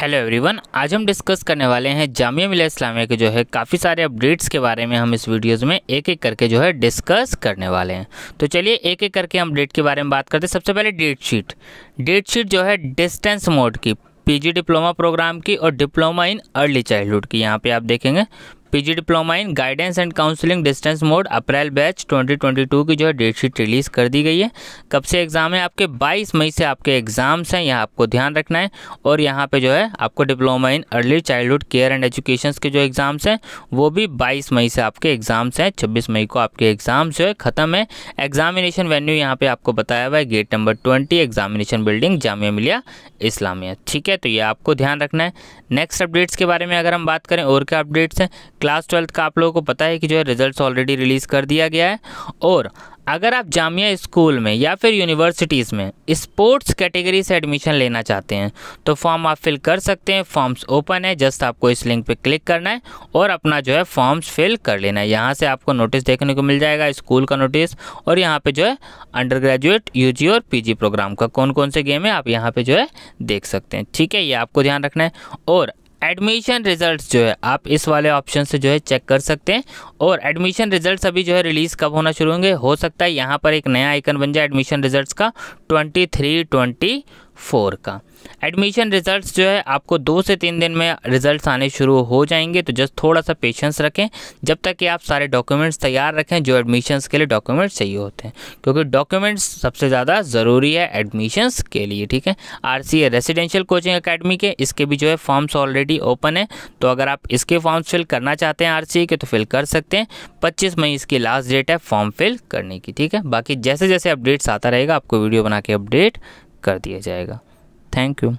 hello everyone आज हम discuss करने वाले हैं जामिया मिलिया इस्लामिया के जो है काफ़ी सारे अपडेट्स के बारे में हम इस वीडियोस में एक एक करके जो है डिस्कस करने वाले हैं तो चलिए एक एक करके हम डेट के बारे में बात करते हैं सबसे पहले डेट शीट डेट शीट जो है डिस्टेंस मोड की पीजी डिप्लोमा प्रोग्राम की और डिप्लोमा इन अर्ली चाइल्डहुड की यहाँ पर आप देखेंगे PG diploma in guidance and counselling distance mode April batch 2022 की जो है डेटशीट रिलीज़ कर दी गई है कब से एग्ज़ाम है आपके 22 मई से आपके एग्ज़ाम्स हैं यहाँ आपको ध्यान रखना है और यहाँ पे जो है आपको diploma in early childhood care and education के जो एग्ज़ाम्स हैं वो भी बाईस मई से आपके एग्ज़ाम्स हैं छब्बीस मई को आपके एग्ज़ाम्स जो है ख़त्म है एग्जामिनेशन वेन्यू यहाँ पर आपको बताया हुआ है gate number twenty examination building Jamia Millia Islamia ठीक है तो ये आपको ध्यान रखना है नेक्स्ट अपडेट्स के बारे में अगर हम बात करें और क्या अपडेट्स हैं क्लास ट्वेल्थ का आप लोगों को पता है कि जो है रिजल्ट्स ऑलरेडी रिलीज़ कर दिया गया है और अगर आप जामिया स्कूल में या फिर यूनिवर्सिटीज़ में स्पोर्ट्स कैटेगरी से एडमिशन लेना चाहते हैं तो फॉर्म आप फिल कर सकते हैं फॉर्म्स ओपन है जस्ट आपको इस लिंक पे क्लिक करना है और अपना जो है फॉर्म्स फिल कर लेना है यहाँ से आपको नोटिस देखने को मिल जाएगा स्कूल का नोटिस और यहाँ पे जो है अंडर ग्रेजुएट यू और पी प्रोग्राम का कौन कौन से गेम है आप यहाँ पर जो है देख सकते हैं ठीक है ये आपको ध्यान रखना है और एडमिशन रिजल्ट्स जो है आप इस वाले ऑप्शन से जो है चेक कर सकते हैं और एडमिशन रिजल्ट्स अभी जो है रिलीज़ कब होना शुरू होंगे हो सकता है यहाँ पर एक नया आइकन बन जाए एडमिशन रिजल्ट्स का ट्वेंटी थ्री ट्वेंटी फोर का एडमिशन रिजल्ट्स जो है आपको दो से तीन दिन में रिजल्ट्स आने शुरू हो जाएंगे तो जस्ट थोड़ा सा पेशेंस रखें जब तक कि आप सारे डॉक्यूमेंट्स तैयार रखें जो एडमिशन्स के लिए डॉक्यूमेंट्स चाहिए होते हैं क्योंकि डॉक्यूमेंट्स सबसे ज़्यादा ज़रूरी है एडमिशन्स के लिए ठीक है R C residential coaching academy के इसके भी जो है फॉर्म्स ऑलरेडी ओपन है तो अगर आप इसके फॉर्म्स फिल करना चाहते हैं आर के तो फिल कर सकते हैं पच्चीस मई इसकी लास्ट डेट है फॉर्म फिल करने की ठीक है बाकी जैसे जैसे अपडेट्स आता रहेगा आपको वीडियो बना के अपडेट कर दिया जाएगा थैंक यू